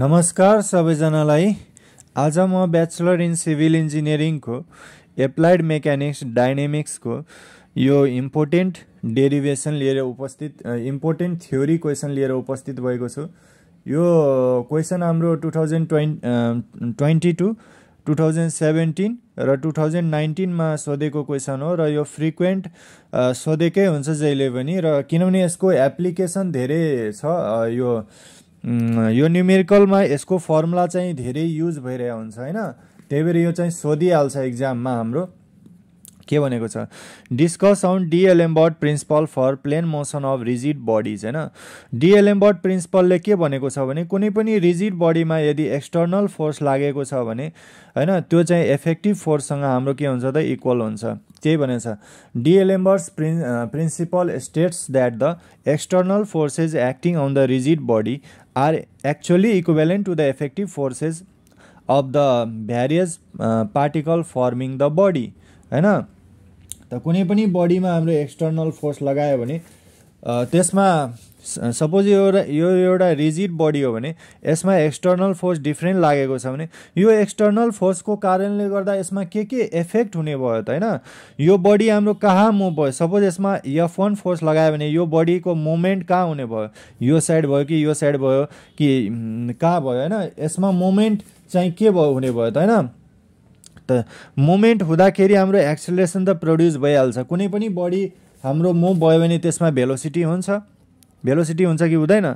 नमस्कार सबैजनालाई आज म ब्याचलर इन सिभिल इन्जिनियरिङको एप्लाइड मेकानिक्स डाइनेमिक्सको यो इम्पोर्टेन्ट डेरिभेसन लिएर उपस्थित इम्पोर्टेन्ट थ्योरी क्वेसन लिएर उपस्थित भएको छु यो क्वेसन हाम्रो टु थाउजन्ड ट्वेन् twenty two two thousand seventeen र टु थाउजन्ड नाइन्टिनमा सोधेको क्वेसन हो र यो फ्रिक्वेन्ट सोधेकै हुन्छ जहिले पनि र किनभने यसको एप्लिकेसन धेरै छ यो यो न्युमेरिकलमा यसको फर्मुला चाहिँ धेरै युज भइरहेको हुन्छ होइन त्यही भएर यो चाहिँ सोधिहाल्छ इक्जाममा हाम्रो के भनेको छ discuss on D'Alembert principle for plane motion of rigid bodies होइन डिएलएम्बर्ड प्रिन्सिपलले के भनेको छ भने कुनै पनि रिजिड बडीमा यदि एक्सटर्नल फोर्स लागेको छ भने होइन त्यो चाहिँ एफेक्टिभ फोर्ससँग हाम्रो के हुन्छ त इक्वल हुन्छ त्यही भनेको छ डिएलएम्बर्स प्रिन् principle states that the external forces acting on the rigid body are actually equivalent to the effective forces of the various particle forming the body होइन त कुनै पनि बडीमा हाम्रो एक्सटर्नल फोर्स लगायो भने त्यसमा सपोज यो एउटा यो एउटा रिजिड बडी हो भने यसमा एक्सटर्नल फोर्स डिफ्रेन्ट लागेको छ भने यो एक्सटर्नल फोर्सको कारणले गर्दा यसमा के के एफेक्ट हुने भयो त होइन यो बडी हाम्रो कहाँ मुभ भयो सपोज यसमा यफ वान फोर्स लगायो भने यो बडीको मुभमेन्ट कहाँ हुने भयो यो साइड भयो कि यो साइड भयो कि कहाँ भयो होइन यसमा मुभमेन्ट चाहिँ के भयो हुने भयो त होइन त मुमेन्ट हुँदाखेरि हाम्रो एक्सलेसन त प्रड्युस भइहाल्छ कुनै पनि बडी हाम्रो मुभ भयो भने त्यसमा भेलोसिटी हुन्छ भेलोसिटी हुन्छ कि हुँदैन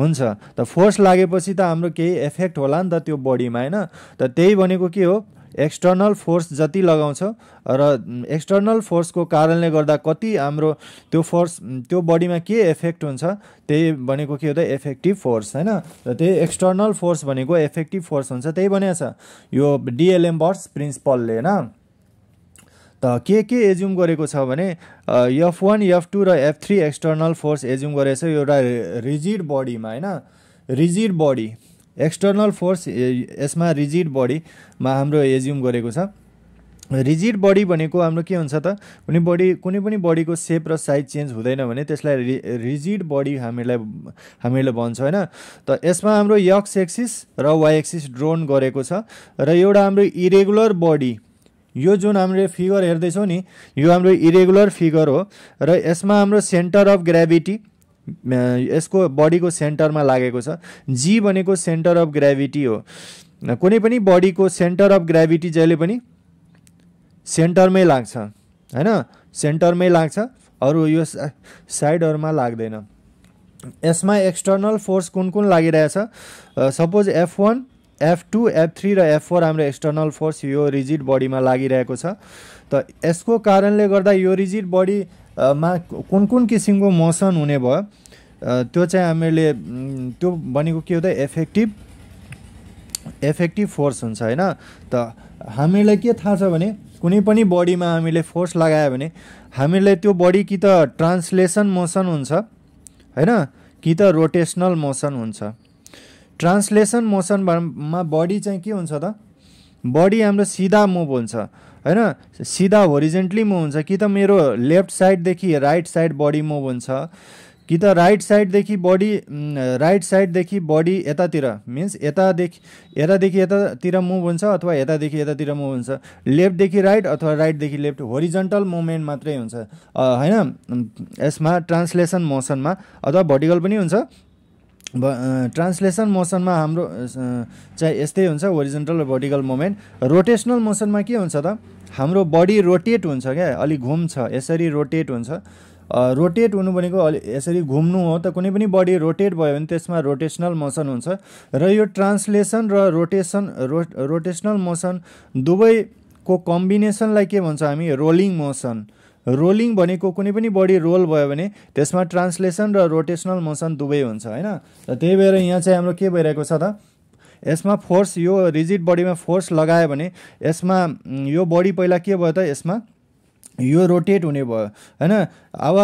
हुन्छ त फोर्स लागेपछि त हाम्रो केही एफेक्ट होला नि त त्यो बडीमा होइन त त्यही भनेको के हो एक्सटर्नल फोर्स जति लगाउँछ र एक्सटर्नल फोर्सको कारणले गर्दा कति हाम्रो त्यो फोर्स त्यो बडीमा के एफेक्ट हुन्छ त्यही भनेको के हो त एफेक्टिभ फोर्स होइन र त्यही एक्सटर्नल फोर्स भनेको एफेक्टिभ फोर्स हुन्छ त्यही भनिएको छ यो डिएलएम बर्स प्रिन्सिपलले होइन त के के एज्युम गरेको छ भने एफ वान एफ टू र F three external force assume गरेको छ एउटा रिजिड बडीमा होइन रिजिड बडी एक्सटर्नल फोर्स यसमा रिजिड बडीमा हाम्रो एज्युम गरेको छ रिजिड बडी भनेको हाम्रो के हुन्छ त कुनै बडी कुनै पनि बडीको सेप र साइज चेन्ज हुँदैन भने त्यसलाई रि रिजिड बडी हामीलाई हामीले भन्छ होइन त यसमा हाम्रो यक्स एक्सिस र वाइ एक्सिस ड्रोन गरेको छ र एउटा हाम्रो इरेगुलर बडी यो जुन हामीले फिगर हेर्दैछौँ नि यो हाम्रो इरेगुलर फिगर हो र यसमा हाम्रो सेन्टर अफ ग्राभिटी यसको बडीको सेन्टरमा लागेको छ जी भनेको सेन्टर अफ ग्राभिटी हो कुनै पनि बडीको सेन्टर अफ ग्राभिटी जहिले पनि सेन्टरमै लाग्छ होइन सेन्टरमै लाग्छ अरू यो साइडहरूमा लाग्दैन यसमा एक्सटर्नल फोर्स कुन कुन लागिरहेछ suppose F one F two F three र एफ फोर हाम्रो एक्सटर्नल फोर्स यो रिजिड बडीमा लागिरहेको छ त यसको कारणले गर्दा यो रिजिड बडी मा कुन कुन किसिमको मोसन हुने भयो त्यो चाहिँ हामीले त्यो भनेको के हो त एफेक्टिभ एफेक्टिभ फोर्स हुन्छ होइन त हामीलाई के थाहा छ भने कुनै पनि बडीमा हामीले फोर्स लगायो भने हामीले त्यो बडी कि त ट्रान्सलेसन मोसन हुन्छ होइन कि त रोटेसनल मोसन हुन्छ ट्रान्सलेसन मोसनमा बडी चाहिँ के हुन्छ त बडी हाम्रो सिधा मुभ हुन्छ होइन सिधा होरिजेन्टली मुभ हुन्छ कि त मेरो लेफ्ट साइडदेखि राइट साइड बडी मुभ हुन्छ कि त राइट साइडदेखि बडी राइट साइडदेखि बडी यतातिर मिन्स यतादेखि यतादेखि यतातिर मुभ हुन्छ अथवा यतादेखि यतातिर मुभ हुन्छ लेफ्टदेखि राइट अथवा राइटदेखि लेफ्ट होरिजन्टल मुभमेन्ट मात्रै हुन्छ होइन यसमा ट्रान्सलेसन मोसनमा अथवा भर्टिकल पनि हुन्छ ट्रान्सलेसन मोसनमा हाम्रो चाहिँ यस्तै हुन्छ ओरिजिनल र भर्टिकल मोमेन्ट रोटेसनल मोसनमा के हुन्छ त हाम्रो बडी रोटेट हुन्छ क्या अलिक घुम्छ यसरी रोटेट हुन्छ रोटेट हुनु भनेको अलि यसरी घुम्नु हो त कुनै पनि बडी रोटेट भयो भने त्यसमा रोटेसनल मोसन हुन्छ र यो ट्रान्सलेसन र रोटेसन रो रोटेसनल मोसन दुवैको कम्बिनेसनलाई के भन्छ हामी रोलिङ मोसन रोलिङ भनेको कुनै पनि बडी रोल भयो भने त्यसमा ट्रान्सलेसन र रोटेसनल मोसन दुवै हुन्छ होइन र त्यही भएर यहाँ चाहिँ हाम्रो के भइरहेको छ त यसमा फोर्स यो रिजिड बडीमा फोर्स लगायो भने यसमा यो बडी पहिला के भयो त यसमा यो रोटेट हुने भयो होइन अब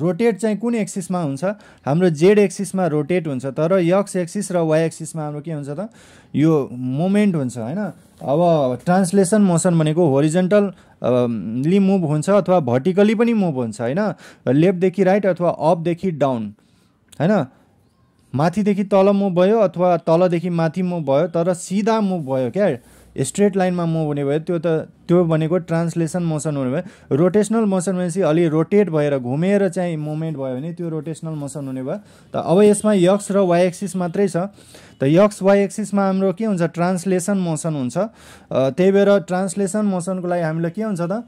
रोटेट चाहिँ कुन एक्सिसमा हुन्छ हाम्रो जेड एक्सिसमा रोटेट हुन्छ तर यक्स एक्सिस र वाइ एक्सिसमा हाम्रो के हुन्छ त यो मोमेन्ट हुन्छ होइन अब ट्रान्सलेसन मोसन भनेको होरिजेन्टल ली मुभ हुन्छ अथवा भर्टिकली पनि मुभ हुन्छ होइन लेफ्टदेखि राइट अथवा अपदेखि डाउन होइन माथिदेखि तल मुभ भयो अथवा तलदेखि माथि मुभ भयो तर सिधा मुभ भयो क्या स्ट्रेट लाइनमा मुभ हुने भयो त्यो त त्यो भनेको ट्रान्सलेसन मोसन हुने भयो रोटेसनल मोसन भनेपछि अलि रोटेट भएर घुमेर चाहिँ मुभमेन्ट भयो भने त्यो रोटेसनल मोसन हुने भयो त अब यसमा यक्स र वाइ एक्सिस मात्रै छ त यक्स वाइ एक्सिसमा हाम्रो के हुन्छ ट्रान्सलेसन मोसन हुन्छ त्यही भएर ट्रान्सलेसन मोसनको लागि हामीलाई के हुन्छ त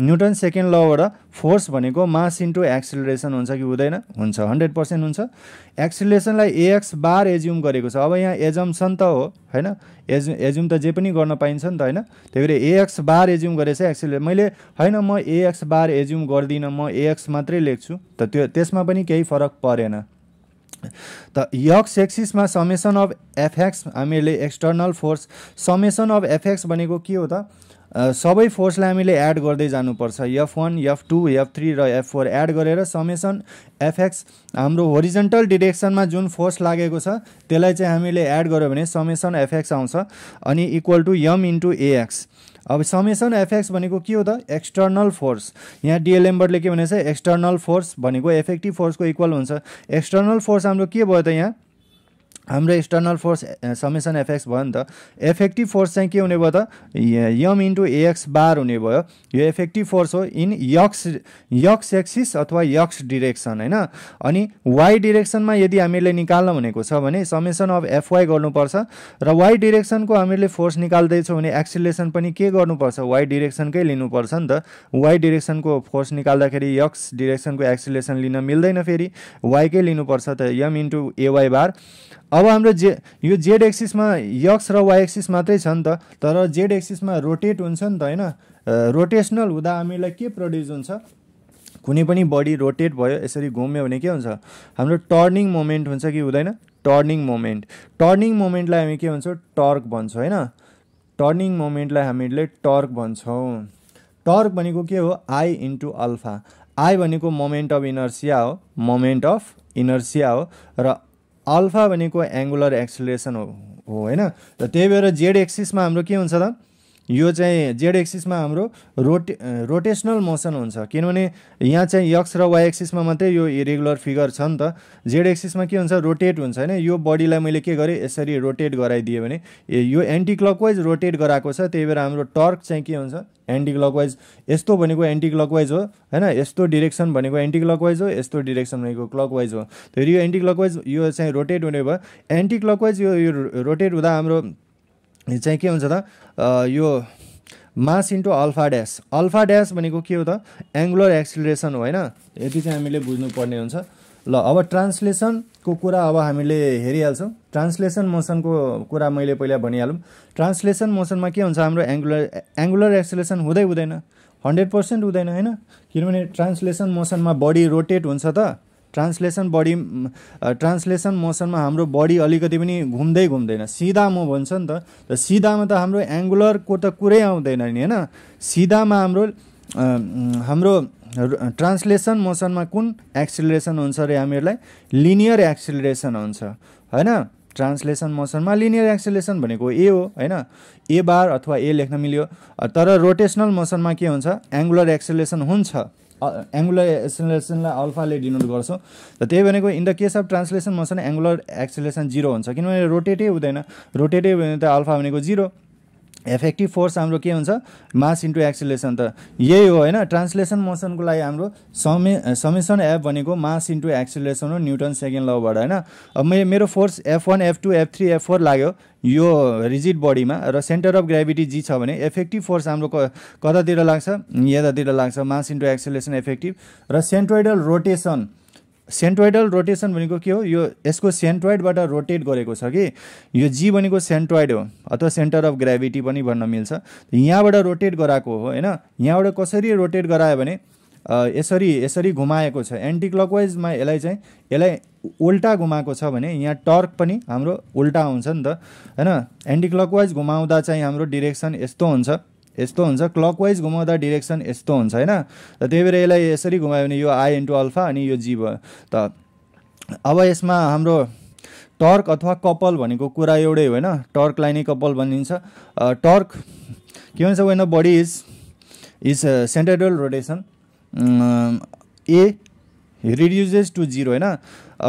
न्युटन सेकेन्ड लबाट फोर्स भनेको मास इन्टु एक्सिलरेसन हुन्छ कि हुँदैन हुन्छ हन्ड्रेड पर्सेन्ट हुन्छ एक्सिलरेसनलाई एएक्स बार एज्युम गरेको छ अब यहाँ एजम्सन त हो होइन एज एज्युम त जे पनि गर्न पाइन्छ नि त होइन त्यही भएर एएक्स बार एज्युम गरेछ एक्सिले मैले होइन म एएक्स बार एज्युम गर्दिनँ म एएक्स मात्रै लेख्छु त त्यो त्यसमा पनि केही फरक परेन द यक्स एक्सिसमा समेसन अफ एफएक्स हामीले external force summation of F X भनेको के हो त सबै फोर्सलाई हामीले एड गर्दै जानुपर्छ F one F two F three र एफ फोर एड गरेर समेसन एफएक्स हाम्रो होरिजेन्टल डिरेक्सनमा जुन फोर्स लागेको छ त्यसलाई चाहिँ हामीले एड गर्यो भने समेसन एफएक्स आउँछ अनि equal to M into A X अब समेसन एफएक्स भनेको के हो त एक्सटर्नल फोर्स यहाँ डिएलएम्बरले के भनेको छ एक्सटर्नल फोर्स भनेको एफेक्टिभ फोर्सको इक्वल हुन्छ एक्सटर्नल फोर्स हाम्रो के भयो त यहाँ हाम्रो एक्सटर्नल फोर्स समेसन एफएक्स भयो नि त एफेक्टिभ फोर्स चाहिँ के हुने भयो त यम इन्टु एएक्स बार हुने भयो यो एफेक्टिभ फोर्स हो इन यक्स यक्स एक्सिस अथवा यक्स डिरेक्सन होइन अनि वाइ डिरेक्सनमा यदि हामीले निकाल्न भनेको छ भने समेसन अफ एफवाई गर्नुपर्छ र वाइ डिरेक्सनको हामीले फोर्स निकाल्दैछौँ भने एक्सिलेसन पनि के गर्नुपर्छ वाइ डिरेक्सनकै लिनुपर्छ नि त वाइ डिरेक्सनको फोर्स निकाल्दाखेरि यक्स डिरेक्सनको एक्सिलेसन लिन मिल्दैन फेरि वाइकै लिनुपर्छ त यम इन्टु एवाई बार अब हाम्रो जे यो जेड एक्सिसमा यक्स र वाइ एक्सिस मात्रै छ नि त तर जेड एक्सिसमा रोटेट हुन्छ नि त होइन रोटेसनल हुँदा हामीलाई के प्रड्युस हुन्छ कुनै पनि बडी रोटेट भयो यसरी घुम्यो भने के हुन्छ हाम्रो टर्निङ मोमेन्ट हुन्छ कि हुँदैन टर्निङ मोमेन्ट टर्निङ मोमेन्टलाई हामी के भन्छौँ टर्क भन्छौँ होइन टर्निङ मोमेन्टलाई हामीले टर्क भन्छौँ टर्क भनेको के हो आई इन्टु अल्फा आई भनेको मोमेन्ट अफ इनर्सिया हो मोमेन्ट अफ इनर्सिया हो र अल्फा भनेको एङ्गुलर एक्सिलेसन हो होइन र त्यही भएर जेड एक्सिसमा हाम्रो के हुन्छ त यो चाहिँ जेड एक्सिसमा हाम्रो रोटे रोटेसनल मोसन हुन्छ किनभने यहाँ चाहिँ यक्स र वाइ एक्सिसमा मात्रै यो इरेगुलर फिगर छ नि त जेड एक्सिसमा के हुन्छ रोटेट हुन्छ होइन यो बडीलाई मैले के गरेँ यसरी रोटेट गराइदिएँ भने यो एन्टी क्लकवाइज रोटेट गराएको छ त्यही भएर हाम्रो टर्क चाहिँ के हुन्छ एन्टी क्लकवाइज यस्तो भनेको एन्टी क्लकवाइज हो होइन यस्तो डिरेक्सन भनेको एन्टी क्लकवाइज हो यस्तो डिरेक्सन भनेको क्लकवाइज हो त्यही यो एन्टी क्लकवाइज यो चाहिँ रोटेट हुने भयो एन्टी क्लकवाइज यो रोटेट हुँदा हाम्रो चाहिँ के हुन्छ त यो mass into alpha dash alpha dash भनेको के हो त एङ्गुलर एक्सिलरेसन हो होइन यति चाहिँ हामीले बुझ्नुपर्ने हुन्छ ल अब ट्रान्सलेसनको कुरा अब हामीले हेरिहाल्छौँ ट्रान्सलेसन मोसनको कुरा मैले पहिला भनिहालौँ ट्रान्सलेसन मोसनमा के हुन्छ हाम्रो एङ्गुलर एङ्गुलर एक्सिलेसन हुँदै हुँदैन हन्ड्रेड पर्सेन्ट हुँदैन होइन किनभने ट्रान्सलेसन मोसनमा बडी रोटेट हुन्छ त ट्रान्सलेसन बडी ट्रान्सलेसन मोसनमा हाम्रो बडी अलिकति पनि घुम्दै घुम्दैन सिधा म भन्छ नि त सिधामा त हाम्रो एङ्गुलरको त कुरै आउँदैन नि होइन सिधामा हाम्रो हाम्रो ट्रान्सलेसन मोसनमा कुन एक्सिलेसन हुन्छ अरे हामीहरूलाई लिनियर एक्सिलेसन हुन्छ होइन ट्रान्सलेसन मोसनमा लिनियर एक्सिलेसन भनेको ए हो होइन ए बार अथवा ए लेख्न मिल्यो तर रोटेसनल मोसनमा के हुन्छ एङ्गुलर एक्सिलेसन हुन्छ एङ्गुलर एक्सिलेसनलाई अल्फाले डिनोट गर्छौँ र त्यही भनेको in the case of translation मसँग एङ्गुलर एक्सिलेसन जिरो हुन्छ किनभने रोटेटै हुँदैन रोटेटै भने त अल्फा भनेको जिरो एफेक्टिभ फोर्स हाम्रो के हुन्छ मास इन्टु एक्सिलेसन त यही हो होइन ट्रान्सलेसन मोसनको लागि हाम्रो समे समेसन एफ भनेको मास इन्टु एक्सिलेसन हो न्युटन सेकेन्ड लबाट होइन अब मे मेरो force F one F two F three F four लाग्यो यो रिजिड बडीमा र सेन्टर अफ ग्राभिटी जी छ भने एफेक्टिभ फोर्स हाम्रो कतातिर लाग्छ यतातिर लाग्छ मास इन्टु एक्सिलेसन एफेक्टिभ र सेन्ट्रोइडल रोटेसन सेन्ट्रोइडल रोटेसन भनेको के हो यो यसको सेन्ट्रोइडबाट रोटेट गरेको छ कि यो जी भनेको सेन्ट्रोइड हो अथवा सेन्टर अफ ग्राभिटी पनि भन्न मिल्छ यहाँबाट रोटेट गराएको हो होइन यहाँबाट कसरी रोटेट गरायो भने यसरी यसरी घुमाएको छ एन्टी क्लकवाइजमा यसलाई चाहिँ यसलाई उल्टा घुमाएको छ भने यहाँ टर्क पनि हाम्रो उल्टा हुन्छ नि त होइन एन्टी क्लकवाइज घुमाउँदा चाहिँ हाम्रो डिरेक्सन यस्तो हुन्छ यस्तो हुन्छ क्लकवाइज घुमाउँदा डिरेक्सन यस्तो हुन्छ होइन र त्यही भएर यसलाई यसरी घुमायो भने यो आई इन्टु अल्फा अनि यो जी भयो त अब यसमा हाम्रो टर्क अथवा कपल भनेको कुरा एउटै होइन टर्कलाई नै कपल भनिन्छ टर्क के भन्छ when a body is is centroidal rotation a reduces to zero होइन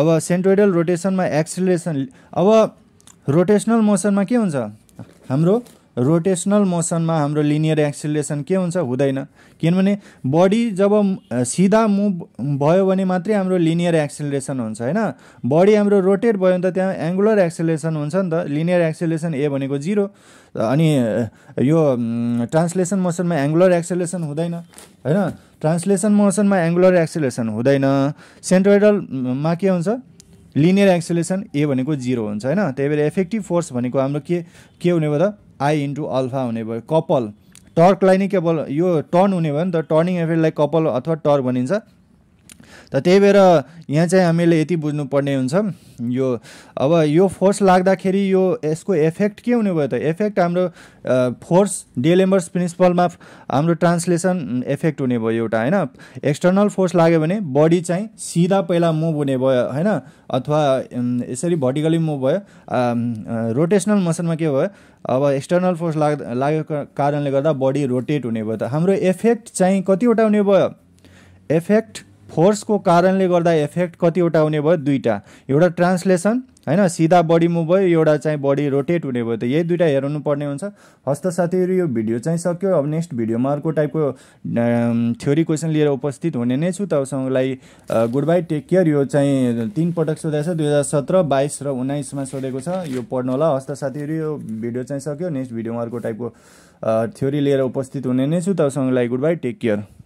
अब सेन्ट्रोइडल रोटेसनमा एक्सिलेसन अब रोटेसनल मोसनमा के हुन्छ हाम्रो रोटेसनल मोसनमा हाम्रो लिनियर एक्सिलेसन के हुन्छ हुँदैन किनभने बडी जब सिधा मुभ भयो भने मात्रै हाम्रो लिनियर एक्सिलेसन हुन्छ होइन बडी हाम्रो रोटेट भयो भने त त्यहाँ एङ्गुलर एक्सिलेसन हुन्छ नि त लिनियर एक्सिलेसन ए भनेको जिरो अनि यो ट्रान्सलेसन मोसनमा एङ्गुलर एक्सिलेसन हुँदैन होइन ट्रान्सलेसन मोसनमा एङ्गुलर एक्सिलेसन हुँदैन सेन्ट्रोइडलमा के हुन्छ लिनियर एक्सिलेसन ए भनेको जिरो हुन्छ होइन त्यही भएर एफेक्टिभ फोर्स भनेको हाम्रो के के हुने भयो त आई इन्टु अल्फा हुने भयो कपाल टर्कलाई नै केवल यो टर्न हुने भयो नि त टर्निङ इफेक्टलाई कपाल अथवा टर्क भनिन्छ त त्यही भएर यहाँ चाहिँ हामीले यति बुझ्नुपर्ने हुन्छ यो अब यो फोर्स लाग्दाखेरि यो यसको एफेक्ट के हुने भयो त एफेक्ट हाम्रो फोर्स डेलेम्बर्स प्रिन्सिपलमा हाम्रो ट्रान्सलेसन एफेक्ट हुने भयो एउटा होइन एक्सटर्नल फोर्स लाग्यो भने बडी चाहिँ सिधा पहिला मुभ हुने भयो होइन अथवा यसरी भर्टिकली मुभ भयो रोटेसनल मसनमा के भयो अब एक्सटर्नल फोर्स लाग लागेको कारणले गर्दा बडी रोटेट हुने भयो त हाम्रो एफेक्ट चाहिँ कतिवटा हुने भयो एफेक्ट फोर्सको कारणले गर्दा इफेक्ट कतिवटा हुने भयो दुईवटा एउटा ट्रान्सलेसन होइन सिधा बडी मुभ भयो एउटा चाहिँ बडी रोटेट हुने भयो त यही दुइटा हेर्नु पर्ने हुन्छ हस्त साथीहरू यो भिडियो चाहिँ सक्यो अब नेक्स्ट भिडियोमा अर्को टाइपको थ्योरी क्वेसन लिएर उपस्थित हुने नै छु तपाईँसँगलाई गुड बाई टेक केयर यो चाहिँ तिन पटक सोधेको छ दुई हजार सत्र बाइस र उन्नाइसमा सोधेको छ यो पढ्नु होला हस्त साथीहरू यो भिडियो चाहिँ सक्यो नेक्स्ट भिडियोमा अर्को टाइपको थ्योरी लिएर उपस्थित हुने नै छु तपाईँसँगलाई गुड बाई टेक केयर